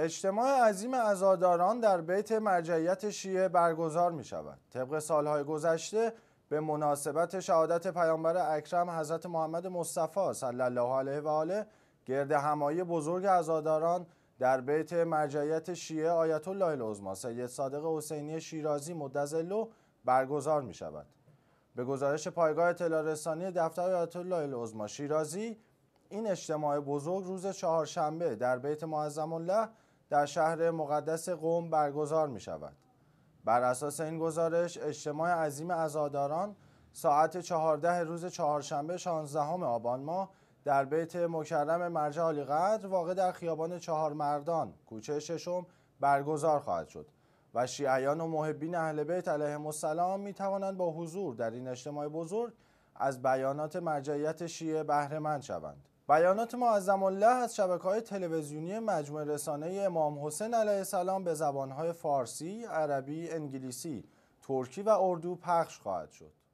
اجتماع عظیم ازاداران در بیت مرجعیت شیعه برگزار می شود. طبق سالهای گذشته به مناسبت شهادت پیامبر اکرم حضرت محمد مصطفی صلی الله علیه و آله گرد همایی بزرگ ازاداران در بیت مرجعیت شیعه آیت الله العظما سید صادق حسینی شیرازی مدظله برگزار می شود. به گزارش پایگاه اطلاع دفتر آیت الله العظما شیرازی این اجتماع بزرگ روز چهارشنبه در بیت معظم الله در شهر مقدس قوم برگزار می شود. بر اساس این گزارش اجتماع عظیم ازاداران ساعت 14 روز چهارشنبه 16 آبان ماه در بیت مکرم مرجع عالی قدر واقع در خیابان چهار مردان کوچه ششم برگزار خواهد شد و شیعیان و محبین اهل بیت علیه السلام می توانند با حضور در این اجتماع بزرگ از بیانات مرجعیت شیعه بهره مند شوند بیانات معظم الله از شبکه های تلویزیونی مجموعه رسانه امام حسین علیه السلام به زبانهای فارسی، عربی، انگلیسی، ترکی و اردو پخش خواهد شد.